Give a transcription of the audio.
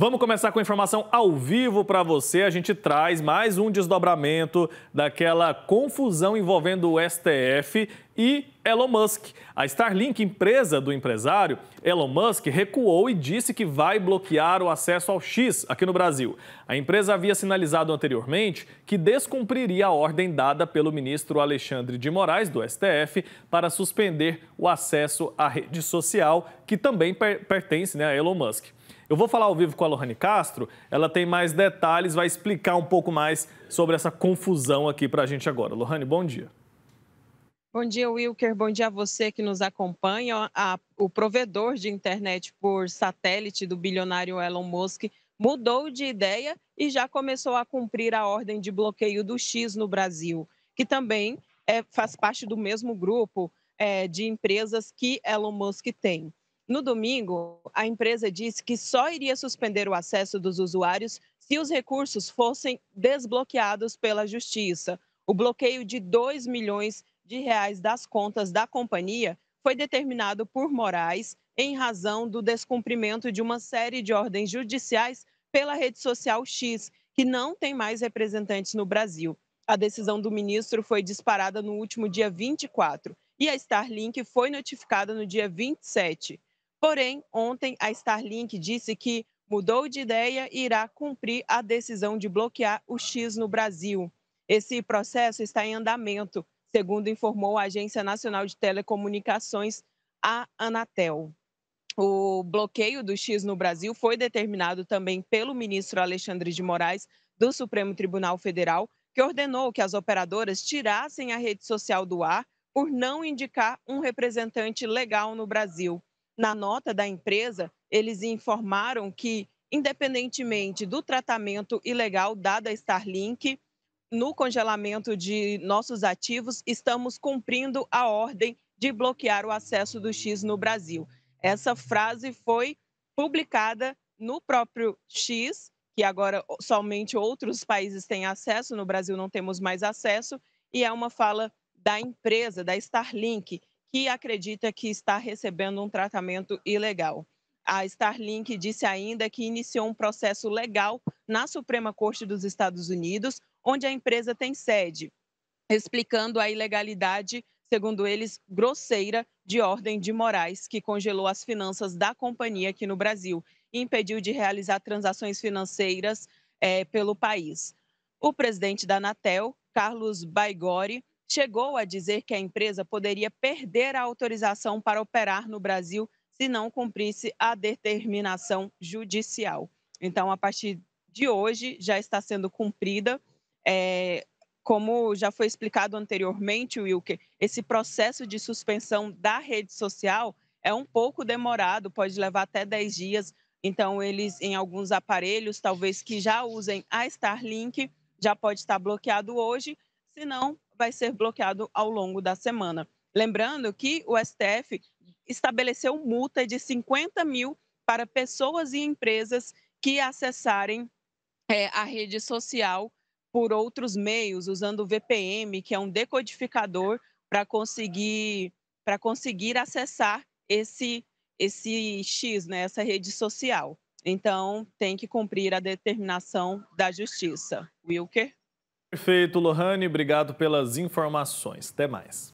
Vamos começar com informação ao vivo para você. A gente traz mais um desdobramento daquela confusão envolvendo o STF e Elon Musk. A Starlink, empresa do empresário Elon Musk, recuou e disse que vai bloquear o acesso ao X aqui no Brasil. A empresa havia sinalizado anteriormente que descumpriria a ordem dada pelo ministro Alexandre de Moraes, do STF, para suspender o acesso à rede social, que também pertence né, a Elon Musk. Eu vou falar ao vivo com a Lohane Castro, ela tem mais detalhes, vai explicar um pouco mais sobre essa confusão aqui para a gente agora. Lohane, bom dia. Bom dia, Wilker. Bom dia a você que nos acompanha. A, o provedor de internet por satélite do bilionário Elon Musk mudou de ideia e já começou a cumprir a ordem de bloqueio do X no Brasil, que também é, faz parte do mesmo grupo é, de empresas que Elon Musk tem. No domingo, a empresa disse que só iria suspender o acesso dos usuários se os recursos fossem desbloqueados pela Justiça. O bloqueio de 2 milhões de reais das contas da companhia foi determinado por Moraes em razão do descumprimento de uma série de ordens judiciais pela rede social X, que não tem mais representantes no Brasil. A decisão do ministro foi disparada no último dia 24 e a Starlink foi notificada no dia 27. Porém, ontem a Starlink disse que mudou de ideia e irá cumprir a decisão de bloquear o X no Brasil. Esse processo está em andamento, segundo informou a Agência Nacional de Telecomunicações, a Anatel. O bloqueio do X no Brasil foi determinado também pelo ministro Alexandre de Moraes, do Supremo Tribunal Federal, que ordenou que as operadoras tirassem a rede social do ar por não indicar um representante legal no Brasil na nota da empresa, eles informaram que, independentemente do tratamento ilegal dado a Starlink, no congelamento de nossos ativos, estamos cumprindo a ordem de bloquear o acesso do X no Brasil. Essa frase foi publicada no próprio X, que agora somente outros países têm acesso, no Brasil não temos mais acesso, e é uma fala da empresa, da Starlink, que acredita que está recebendo um tratamento ilegal. A Starlink disse ainda que iniciou um processo legal na Suprema Corte dos Estados Unidos, onde a empresa tem sede, explicando a ilegalidade, segundo eles, grosseira de ordem de Moraes, que congelou as finanças da companhia aqui no Brasil e impediu de realizar transações financeiras é, pelo país. O presidente da Anatel, Carlos Baigori, chegou a dizer que a empresa poderia perder a autorização para operar no Brasil se não cumprisse a determinação judicial. Então, a partir de hoje, já está sendo cumprida. É, como já foi explicado anteriormente, Wilker, esse processo de suspensão da rede social é um pouco demorado, pode levar até 10 dias. Então, eles, em alguns aparelhos, talvez que já usem a Starlink, já pode estar bloqueado hoje, senão vai ser bloqueado ao longo da semana. Lembrando que o STF estabeleceu multa de 50 mil para pessoas e empresas que acessarem é, a rede social por outros meios, usando o VPN, que é um decodificador, para conseguir conseguir acessar esse esse X, né, essa rede social. Então, tem que cumprir a determinação da justiça. Wilker? Perfeito, Lohane, obrigado pelas informações. Até mais.